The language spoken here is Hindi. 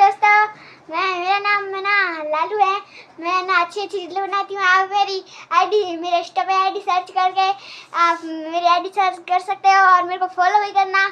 दोस्तों मैं मेरा नाम मना लालू है मैं ना अच्छी अच्छी चीज़ें बनाती हूँ आप मेरी आईडी मेरे इंस्टा पर आई सर्च करके आप मेरी आईडी सर्च कर सकते हो और मेरे को फॉलो भी करना